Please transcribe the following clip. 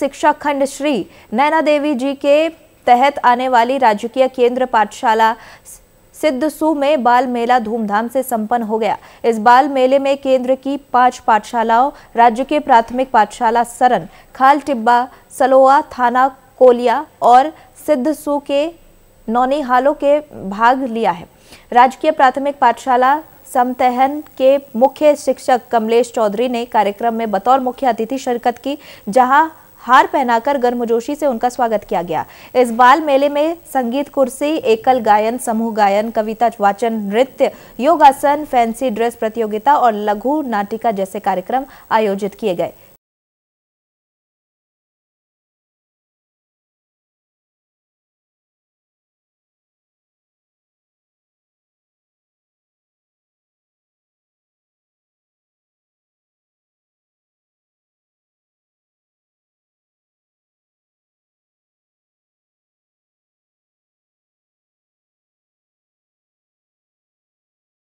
शिक्षा खंड श्री नैना देवी जी के तहत आने वाली राजकीय केंद्र पाठशाला सिद्धसू में बाल मेला धूमधाम से संपन्न हो गया इस बाल मेले में केंद्र की पांच पाठशालाओं राज्य के प्राथमिक पाठशाला सरन खाल टिब्बा सलोआ थाना कोलिया और सिद्धसू के नौनीहालों के भाग लिया है राजकीय प्राथमिक पाठशाला समतहन के मुख्य शिक्षक कमलेश चौधरी ने कार्यक्रम में बतौर मुख्य अतिथि शिरकत की जहां हार पहनाकर गर्मजोशी से उनका स्वागत किया गया इस बाल मेले में संगीत कुर्सी एकल गायन समूह गायन कविता वाचन नृत्य योगासन फैंसी ड्रेस प्रतियोगिता और लघु नाटिका जैसे कार्यक्रम आयोजित किए गए